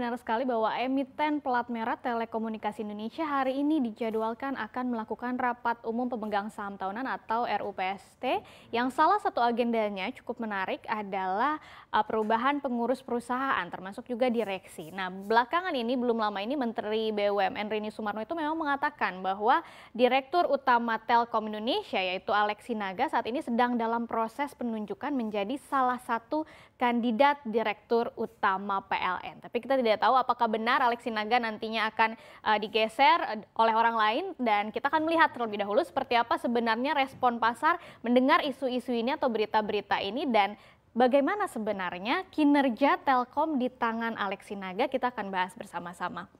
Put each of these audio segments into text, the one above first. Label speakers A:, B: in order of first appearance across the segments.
A: benar sekali bahwa emiten pelat merah Telekomunikasi Indonesia hari ini dijadwalkan akan melakukan rapat umum pemegang saham tahunan atau RUPST yang salah satu agendanya cukup menarik adalah uh, perubahan pengurus perusahaan termasuk juga direksi. Nah, belakangan ini belum lama ini Menteri BUMN Rini Sumarno itu memang mengatakan bahwa Direktur Utama Telkom Indonesia yaitu Alexi Naga saat ini sedang dalam proses penunjukan menjadi salah satu kandidat direktur utama PLN. Tapi kita tidak tidak tahu apakah benar Alex Sinaga nantinya akan uh, digeser eh, oleh orang lain dan kita akan melihat terlebih dahulu seperti apa sebenarnya respon pasar mendengar isu-isu ini atau berita-berita ini dan bagaimana sebenarnya kinerja Telkom di tangan Alex Sinaga kita akan bahas bersama-sama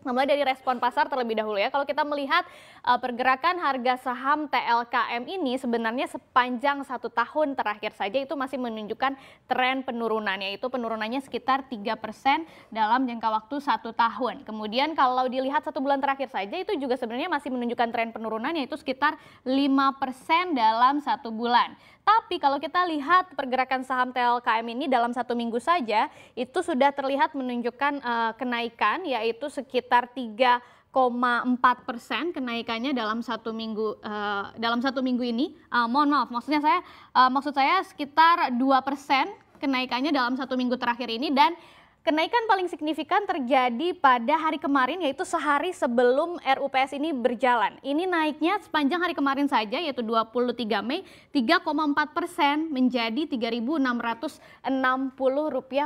A: namanya dari respon pasar terlebih dahulu ya. Kalau kita melihat uh, pergerakan harga saham TLKM ini sebenarnya sepanjang satu tahun terakhir saja itu masih menunjukkan tren penurunan yaitu penurunannya sekitar 3% dalam jangka waktu satu tahun. Kemudian kalau dilihat satu bulan terakhir saja itu juga sebenarnya masih menunjukkan tren penurunan yaitu sekitar 5% dalam satu bulan. Tapi kalau kita lihat pergerakan saham TLKM ini dalam satu minggu saja itu sudah terlihat menunjukkan uh, kenaikan yaitu sekitar 3,4 persen kenaikannya dalam satu minggu uh, dalam satu minggu ini uh, mohon maaf maksudnya saya uh, maksud saya sekitar 2 persen kenaikannya dalam satu minggu terakhir ini dan Kenaikan paling signifikan terjadi pada hari kemarin yaitu sehari sebelum RUPS ini berjalan. Ini naiknya sepanjang hari kemarin saja yaitu 23 Mei 3,4 persen menjadi Rp3.660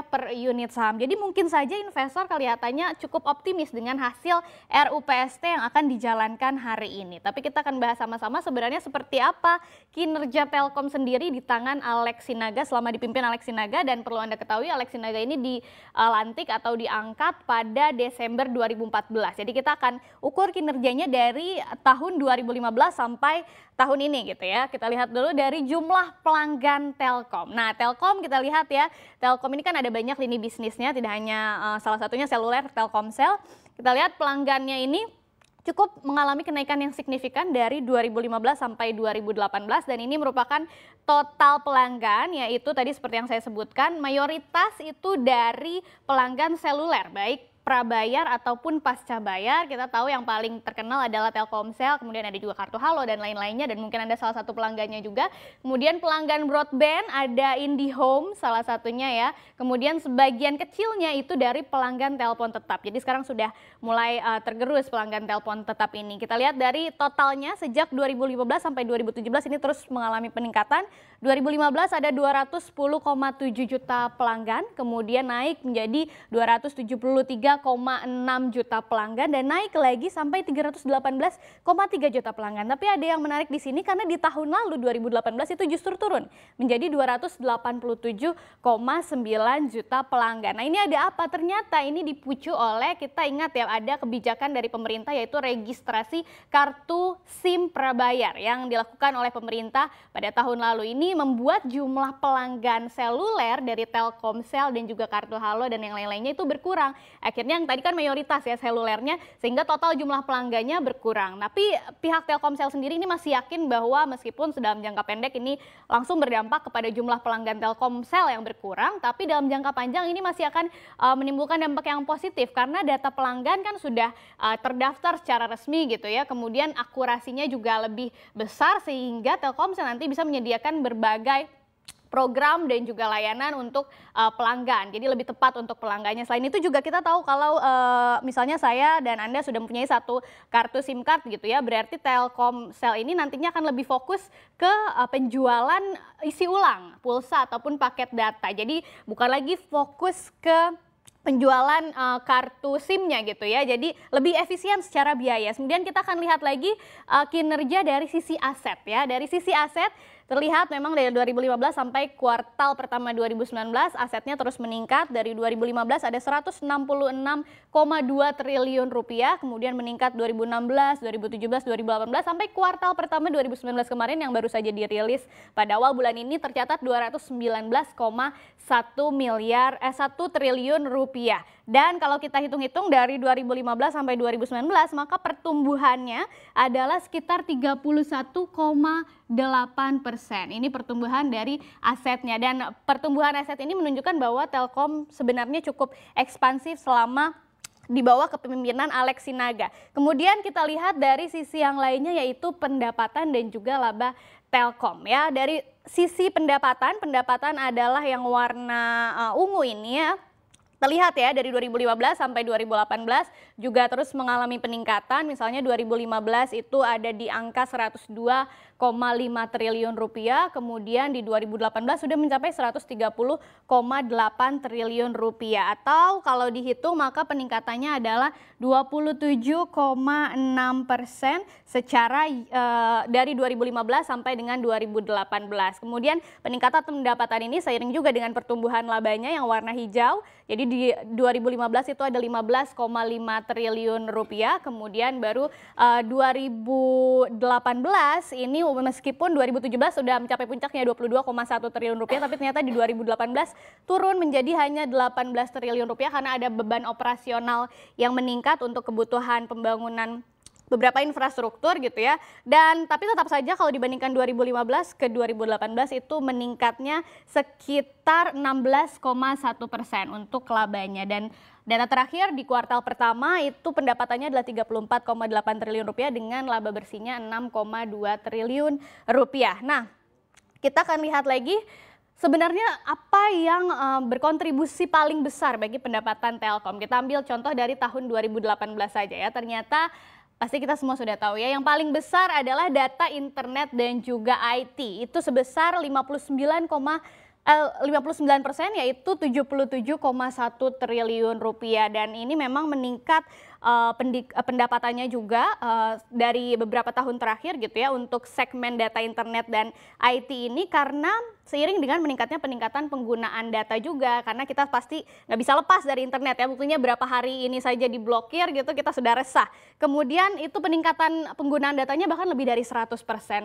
A: per unit saham. Jadi mungkin saja investor kelihatannya cukup optimis dengan hasil RUPST yang akan dijalankan hari ini. Tapi kita akan bahas sama-sama sebenarnya seperti apa kinerja Telkom sendiri di tangan Alex Sinaga selama dipimpin Alex Sinaga dan perlu Anda ketahui Alex Sinaga ini di eh, dilantik atau diangkat pada Desember 2014. Jadi kita akan ukur kinerjanya dari tahun 2015 sampai tahun ini gitu ya. Kita lihat dulu dari jumlah pelanggan Telkom. Nah, Telkom kita lihat ya, Telkom ini kan ada banyak lini bisnisnya, tidak hanya eh, salah satunya seluler Telkomsel. Kita lihat pelanggannya ini cukup mengalami kenaikan yang signifikan dari 2015 sampai 2018 dan ini merupakan total pelanggan yaitu tadi seperti yang saya sebutkan mayoritas itu dari pelanggan seluler baik prabayar ataupun pasca bayar. Kita tahu yang paling terkenal adalah Telkomsel, kemudian ada juga kartu halo dan lain-lainnya dan mungkin Anda salah satu pelanggannya juga. Kemudian pelanggan broadband ada IndiHome salah satunya ya. Kemudian sebagian kecilnya itu dari pelanggan telepon tetap. Jadi sekarang sudah mulai uh, tergerus pelanggan telepon tetap ini. Kita lihat dari totalnya sejak 2015 sampai 2017 ini terus mengalami peningkatan. 2015 ada 210,7 juta pelanggan, kemudian naik menjadi 273 juta pelanggan dan naik lagi sampai 318,3 juta pelanggan. Tapi ada yang menarik di sini karena di tahun lalu 2018 itu justru turun menjadi 287,9 juta pelanggan. Nah ini ada apa? Ternyata ini dipuji oleh kita ingat ya ada kebijakan dari pemerintah yaitu registrasi kartu SIM prabayar yang dilakukan oleh pemerintah pada tahun lalu ini membuat jumlah pelanggan seluler dari Telkomsel dan juga kartu Halo dan yang lain-lainnya itu berkurang. Akhirnya akhirnya yang tadi kan mayoritas ya selulernya sehingga total jumlah pelanggannya berkurang. Tapi pihak Telkomsel sendiri ini masih yakin bahwa meskipun dalam jangka pendek ini langsung berdampak kepada jumlah pelanggan Telkomsel yang berkurang, tapi dalam jangka panjang ini masih akan uh, menimbulkan dampak yang positif karena data pelanggan kan sudah uh, terdaftar secara resmi gitu ya. Kemudian akurasinya juga lebih besar sehingga Telkomsel nanti bisa menyediakan berbagai program dan juga layanan untuk uh, pelanggan. Jadi lebih tepat untuk pelanggannya. Selain itu juga kita tahu kalau uh, misalnya saya dan Anda sudah mempunyai satu kartu SIM card gitu ya, berarti Telkomsel ini nantinya akan lebih fokus ke uh, penjualan isi ulang pulsa ataupun paket data. Jadi bukan lagi fokus ke penjualan uh, kartu SIM-nya gitu ya. Jadi lebih efisien secara biaya. Kemudian kita akan lihat lagi uh, kinerja dari sisi aset ya. Dari sisi aset Terlihat memang dari 2015 sampai kuartal pertama 2019 asetnya terus meningkat dari 2015 ada 166,2 triliun rupiah kemudian meningkat 2016, 2017, 2018 sampai kuartal pertama 2019 kemarin yang baru saja dirilis pada awal bulan ini tercatat 219,1 miliar eh 1 triliun rupiah. Dan kalau kita hitung-hitung dari 2015 sampai 2019 maka pertumbuhannya adalah sekitar 31,8 persen ini pertumbuhan dari asetnya dan pertumbuhan aset ini menunjukkan bahwa Telkom sebenarnya cukup ekspansif selama di bawah kepemimpinan Alex Sinaga. Kemudian kita lihat dari sisi yang lainnya yaitu pendapatan dan juga laba Telkom ya. Dari sisi pendapatan, pendapatan adalah yang warna uh, ungu ini ya terlihat ya dari 2015 sampai 2018 juga terus mengalami peningkatan. Misalnya 2015 itu ada di angka 102,5 triliun rupiah, kemudian di 2018 sudah mencapai 130,8 triliun rupiah atau kalau dihitung maka peningkatannya adalah 27,6 persen secara e, dari 2015 sampai dengan 2018. Kemudian peningkatan pendapatan ini seiring juga dengan pertumbuhan labanya yang warna hijau. Jadi di 2015 itu ada 15,5 triliun rupiah, kemudian baru uh, eh, 2018 ini meskipun 2017 sudah mencapai puncaknya 22,1 triliun rupiah, tapi ternyata di 2018 turun menjadi hanya 18 triliun rupiah karena ada beban operasional yang meningkat untuk kebutuhan pembangunan beberapa infrastruktur gitu ya. Dan tapi tetap saja kalau dibandingkan 2015 ke 2018 itu meningkatnya sekitar 16,1 persen untuk labanya dan Data terakhir di kuartal pertama itu pendapatannya adalah 34,8 triliun rupiah dengan laba bersihnya 6,2 triliun rupiah. Nah, kita akan lihat lagi sebenarnya apa yang eh, berkontribusi paling besar bagi pendapatan Telkom? Kita ambil contoh dari tahun 2018 saja ya. Ternyata pasti kita semua sudah tahu ya, yang paling besar adalah data internet dan juga IT. Itu sebesar koma 59 eh, persen yaitu 77,1 triliun rupiah dan ini memang meningkat uh, pendik, uh, pendapatannya juga uh, dari beberapa tahun terakhir gitu ya untuk segmen data internet dan IT ini karena seiring dengan meningkatnya peningkatan penggunaan data juga karena kita pasti nggak bisa lepas dari internet ya buktinya berapa hari ini saja diblokir gitu kita sudah resah kemudian itu peningkatan penggunaan datanya bahkan lebih dari 100%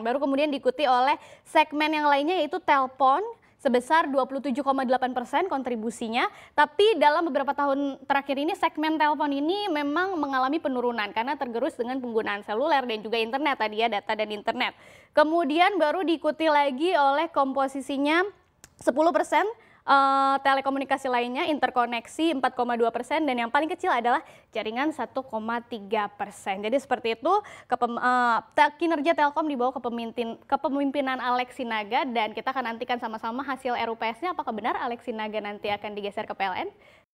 A: baru kemudian diikuti oleh segmen yang lainnya yaitu telpon sebesar 27,8 persen kontribusinya. Tapi dalam beberapa tahun terakhir ini segmen telepon ini memang mengalami penurunan karena tergerus dengan penggunaan seluler dan juga internet tadi ya data dan internet. Kemudian baru diikuti lagi oleh komposisinya 10 persen uh, telekomunikasi lainnya interkoneksi 4,2 persen dan yang paling kecil adalah jaringan 1,3 persen. Jadi seperti itu kepem, uh, kinerja Telkom di bawah kepemimpin, kepemimpinan Alex Sinaga dan kita akan nantikan sama-sama hasil RUPS-nya apakah benar Alex Sinaga nanti akan digeser ke PLN.